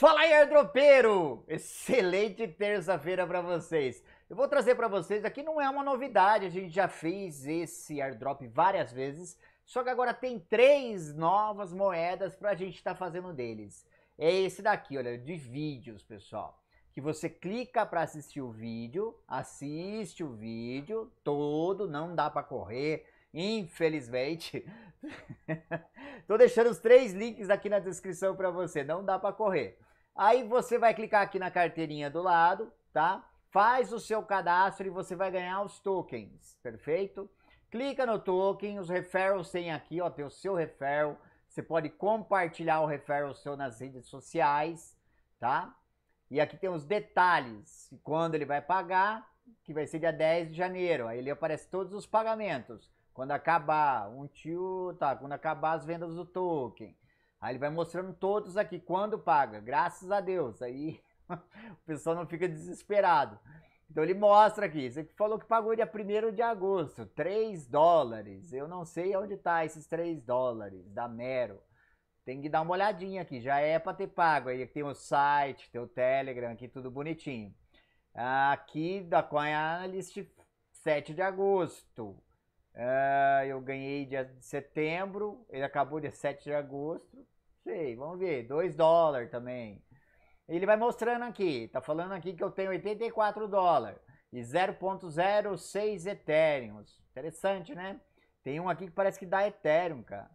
Fala aí, airdropeiro! Excelente terça-feira para vocês. Eu vou trazer para vocês, aqui não é uma novidade, a gente já fez esse airdrop várias vezes, só que agora tem três novas moedas para a gente estar tá fazendo deles. É esse daqui, olha, de vídeos, pessoal. Que você clica para assistir o vídeo, assiste o vídeo todo, não dá para correr, infelizmente. Tô deixando os três links aqui na descrição para você, não dá para correr. Aí você vai clicar aqui na carteirinha do lado, tá? Faz o seu cadastro e você vai ganhar os tokens, perfeito? Clica no token, os referrals tem aqui, ó, tem o seu referral. Você pode compartilhar o referral seu nas redes sociais, tá? E aqui tem os detalhes, quando ele vai pagar, que vai ser dia 10 de janeiro. Aí ele aparece todos os pagamentos. Quando acabar, um tio, tá, quando acabar as vendas do token. Aí ele vai mostrando todos aqui, quando paga, graças a Deus. Aí o pessoal não fica desesperado. Então ele mostra aqui, você falou que pagou dia 1 de agosto, 3 dólares. Eu não sei onde tá esses 3 dólares da Mero. Tem que dar uma olhadinha aqui, já é para ter pago. Aí tem o site, tem o Telegram aqui, tudo bonitinho. Aqui da Coin Analyst, 7 de agosto. Uh, eu ganhei dia de setembro, ele acabou dia 7 de agosto. Sei, vamos ver, 2 dólares também. Ele vai mostrando aqui, tá falando aqui que eu tenho 84 dólares e 0.06 Ethereum. Interessante, né? Tem um aqui que parece que dá Ethereum, cara.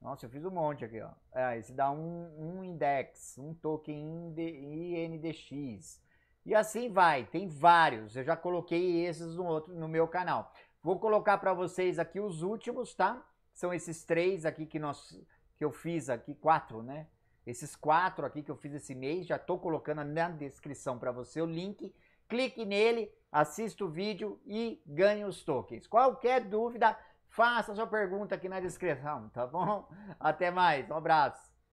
Nossa, eu fiz um monte aqui, ó. É, esse dá um, um index, um token INDX. E assim vai, tem vários. Eu já coloquei esses no, outro, no meu canal. Vou colocar para vocês aqui os últimos, tá? São esses três aqui que, nós, que eu fiz aqui, quatro, né? Esses quatro aqui que eu fiz esse mês, já estou colocando na descrição para você o link. Clique nele, assista o vídeo e ganhe os tokens. Qualquer dúvida, faça sua pergunta aqui na descrição, tá bom? Até mais, um abraço.